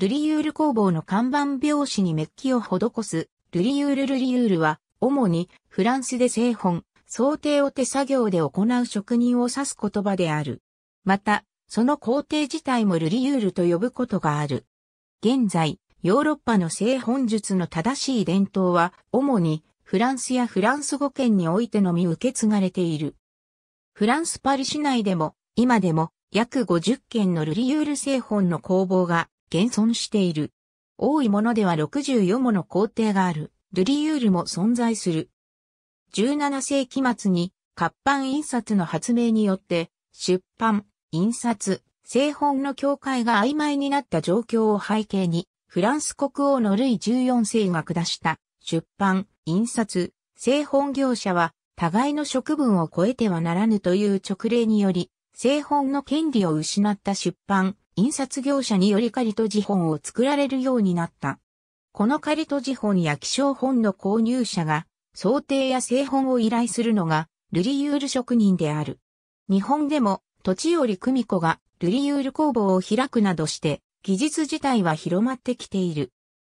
ルリユール工房の看板拍子にメッキを施す、ルリユールルリユールは、主にフランスで製本、想定を手作業で行う職人を指す言葉である。また、その工程自体もルリユールと呼ぶことがある。現在、ヨーロッパの製本術の正しい伝統は、主にフランスやフランス語圏においてのみ受け継がれている。フランスパリ市内でも、今でも約50件のルリユール製本の工房が現存している。多いものでは64もの工程がある、ルリユールも存在する。17世紀末に活版印刷の発明によって、出版、印刷、製本の境界が曖昧になった状況を背景に、フランス国王のルイ14世が下した出版、印刷、製本業者は互いの職分を超えてはならぬという直令により、製本の権利を失った出版、印刷業者により仮と字本を作られるようになった。この仮と字本や希少本の購入者が、想定や製本を依頼するのが、ルリユール職人である。日本でも、土地より美子がルリユール工房を開くなどして、技術自体は広まってきている。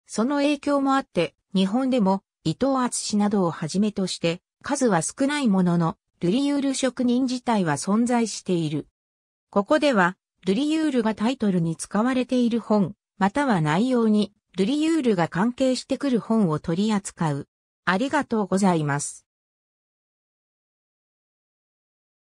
その影響もあって、日本でも伊藤厚などをはじめとして、数は少ないものの、ルリユール職人自体は存在している。ここでは、ルリユールがタイトルに使われている本、または内容に、ルリユールが関係してくる本を取り扱う。ありがとうございます。